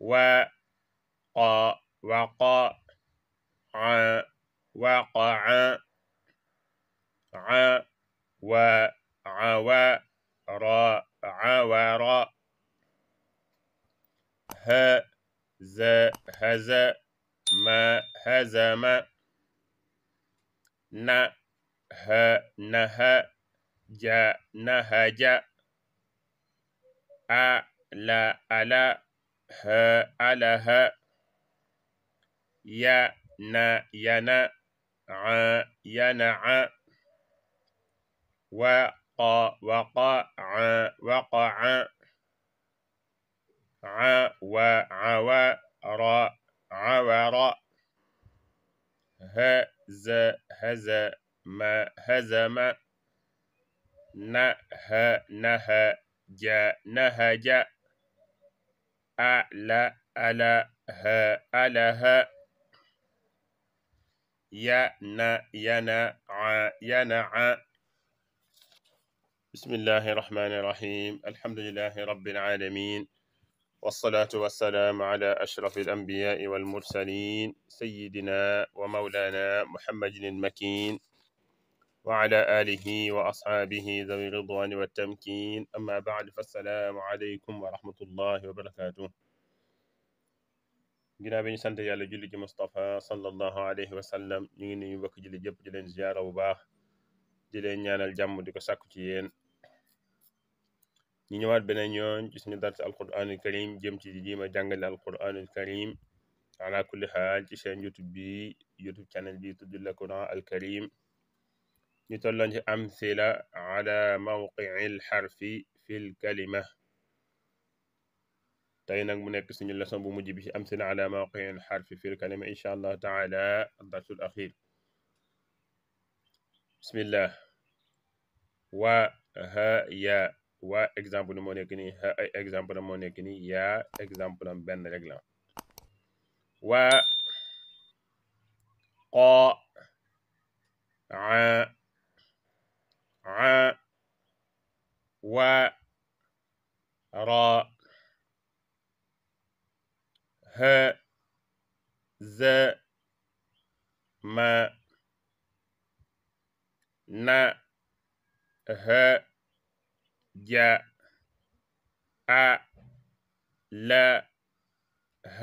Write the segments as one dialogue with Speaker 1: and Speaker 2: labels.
Speaker 1: وقع وقع وقع ع وعور ه هز هز ما هزم ه نه جا نهج ألا ألا ها على ها يا نا ينا ع ينع وقا وقع وقع ع وعور عور هز هزم هزم نه نهج نهج أعلى ألا ها ألا ها ينا ينا ع ينا ع بسم الله الرحمن الرحيم الحمد لله رب العالمين والصلاة والسلام على أشرف الأنبياء والمرسلين سيدنا ومولانا محمد المكين وعلى آله وأصحابه ذوي الرضوان والتمكين أما بعد فالسلام عليكم ورحمة الله وبركاته جناب سنت يالا جولي مصطفى صلى الله عليه وسلم ني ني بك جولي جيب جيلن زيارة بو باخ جيلن نيانال جام ديكو ساكو تي يين ني نيوات بنين يون جي سني درس القران الكريم جيم تي ديما جانغال القران الكريم على كل حال جي سين يوتيوب بي يوتيوب شانل بي تودو القران الكريم نتولنج أمثلة على موقع الحرف في الكلمة تاينا منك سنجل لسن بمجيب أمثلة على موقع الحرف في الكلمة إن شاء الله تعالى الدرس الأخير بسم الله و ها يا و example مو نيكني ها اي اكزامبل مو نيكني يا اكزامبل بن رك و ق ع و را ه ز م ن ه ج ع ل ه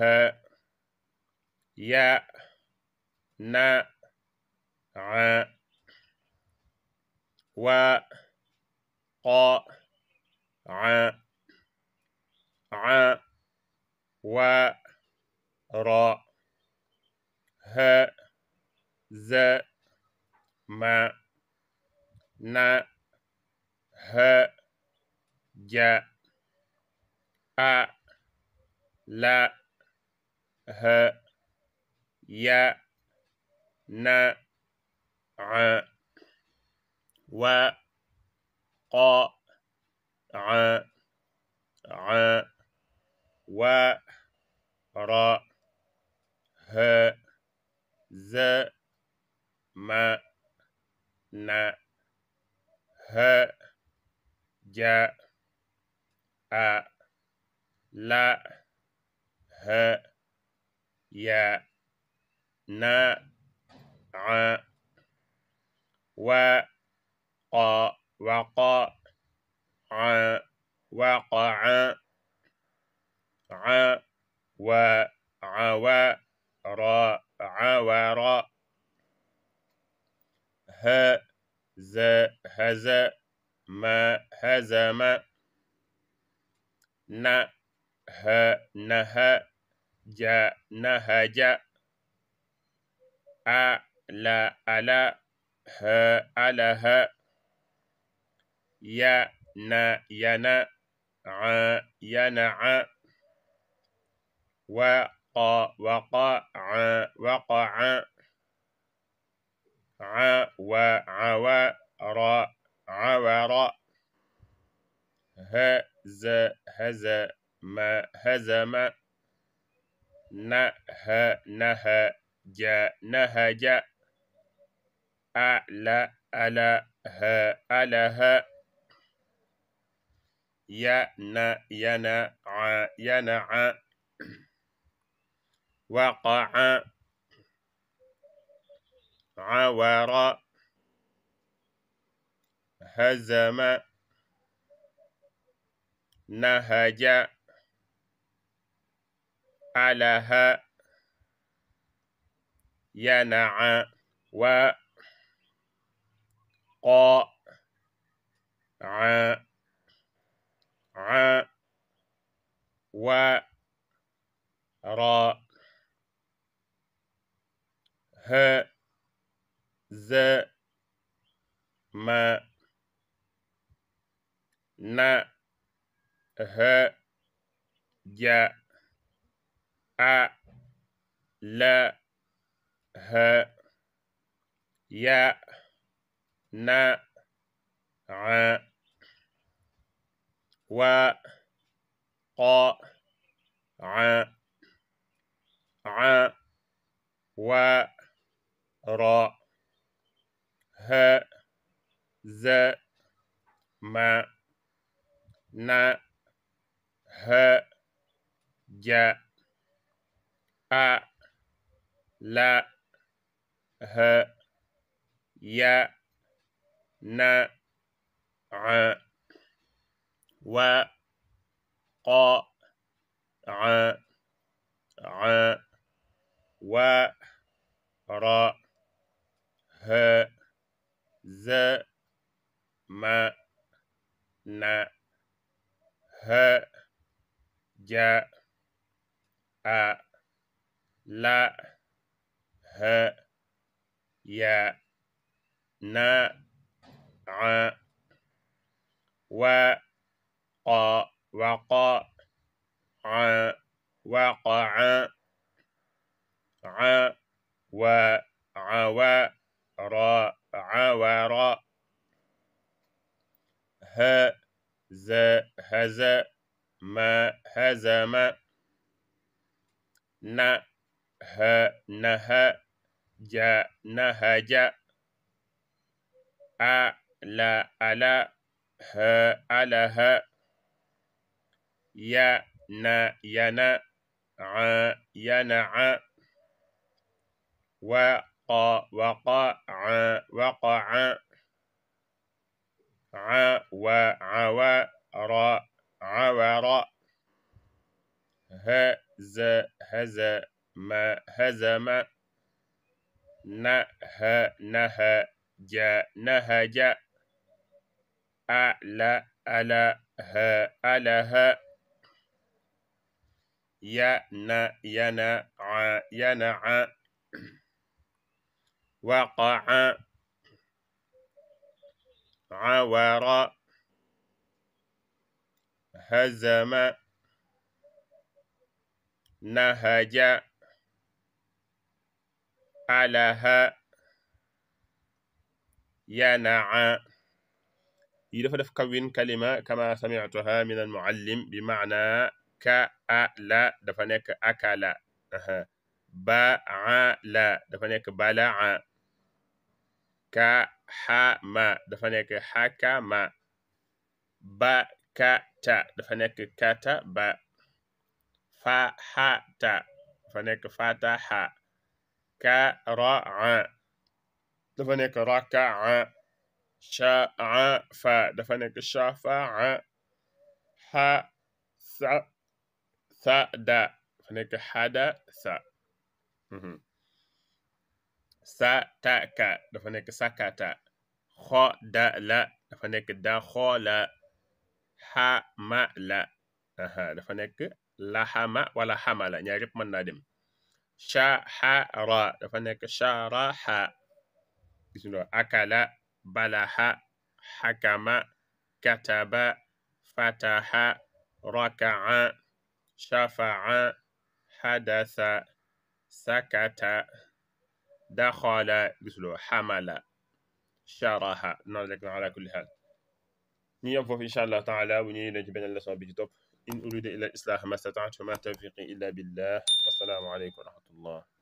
Speaker 1: ي ن ع و ق ع و ر ه ز م ن ه ج أ ل ه ي ن ع و قا ع و را ه ز م ن ه ج ا ل ه ي ن ع و وقع وقع وقع ع و عوى را عورا ز هز ما هزم نه نه جا ل ا ألا ه أله يا ينا ينا ع ينع وقع وقع وقع ع وعور عور هز هزم هزم نه نهج نهج ألا ألا ه ألا ها ينع ينع ينع وقع عور هزم نهج أله ينع وقاع ع و را ه ز م ن ه ج ع ل ه ي ن ع و قا ع ع و را ه ز م ن ه ج أ ل ه ي ن ع و ق ع ع و ر ه ز م ن ه ج أ ل ه ي ن ع و وقع وقع وقع ع و عوى را عورا ز هز ما هزم نه نه ج نهج ألا ألا ه ه ينع ينا ع ينع وقع وقع وقع ع وعور عور هز هزم هزم نه نهج نهج ألا ألا ه ألا ه ينع ينع ينع وقع عور هزم نهج أله ينع يرفض كوين كلمة كما سمعتها من المعلم بمعنى كألا dafa nek akala baala dafa nekk balaa ma dafa nek ba ka ta dafa nek kata ba fa ha ta dafa nek nekk fataxa karaa dafa nekk rakaa shaafa dafa nekk shafaa xasa حدث دا حدث دفنك دا سكت لا فهناك ما لا أها فهناك ما ولا لا نعرف يعني من نادم شحر فهناك أكلا أكل بلح حكما كتب فتح ركع شفع حدث سكت دخل بسلو حمل شرها نعم على كل حال نيوم فوف إن شاء الله تعالى وني نجبنا اللسان بجدوب إن أريد إلى الإصلاح ما استطعت وما توفيقي إلا بالله والسلام عليكم ورحمة الله